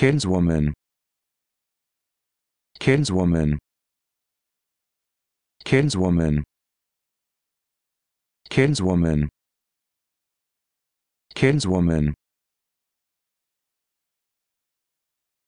kinswoman kinswoman kinswoman kinswoman kinswoman